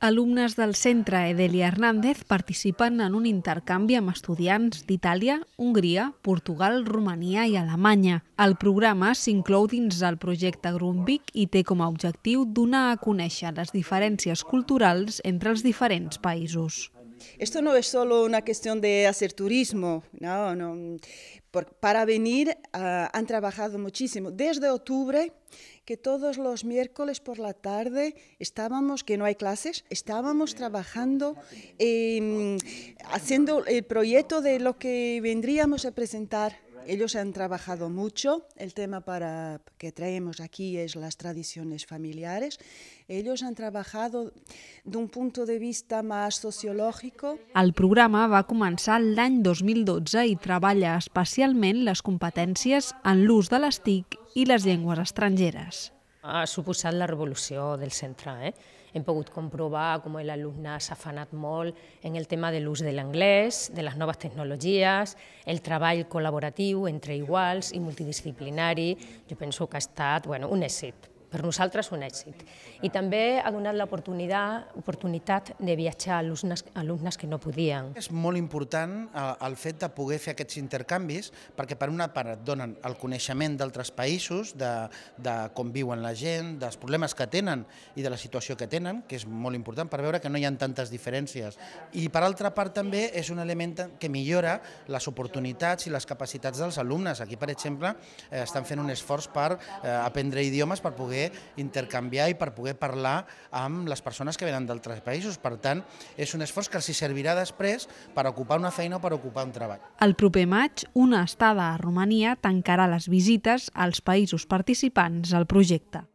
Alumnes del centre Edelia Hernández participen en un intercanvi amb estudiants d'Itàlia, Hongria, Portugal, Romania i Alemanya. El programa s'inclou dins del projecte Grundvik i té com a objectiu donar a conèixer les diferències culturals entre els diferents països. Esto no es solo una cuestión de hacer turismo, no, no. para venir ah, han trabajado muchísimo. Desde octubre, que todos los miércoles por la tarde estábamos, que no hay clases, estábamos trabajando, haciendo el proyecto de lo que vendríamos a presentar ellos han trabajado mucho. El tema para que traemos aquí es las tradiciones familiares. Ellos han trabajado d'un punt de vista més sociològic. El programa va començar l'any 2012 i treballa especialment les competències en l'ús de les TIC i les llengües estrangeres. Ha suposat la revolució del centre. Eh? Hem pogut comprovar com l'alumne s'ha afanat molt en el tema de l'ús de l'anglès, de les noves tecnologies, el treball col·laboratiu entre iguals i multidisciplinari. Jo penso que ha estat bueno, un èxit per nosaltres un èxit. I també ha donat l'oportunitat oportunitat de viatjar a alumnes, alumnes que no podien. És molt important eh, el fet de poder fer aquests intercanvis perquè per una part et donen el coneixement d'altres països, de, de com viuen la gent, dels problemes que tenen i de la situació que tenen, que és molt important per veure que no hi ha tantes diferències. I per altra part també és un element que millora les oportunitats i les capacitats dels alumnes. Aquí, per exemple, eh, estan fent un esforç per eh, aprendre idiomes per poder poder intercanviar i per poder parlar amb les persones que venen d'altres països. Per tant, és un esforç que els servirà després per ocupar una feina o per ocupar un treball. El proper maig, una estada a Romania tancarà les visites als països participants al projecte.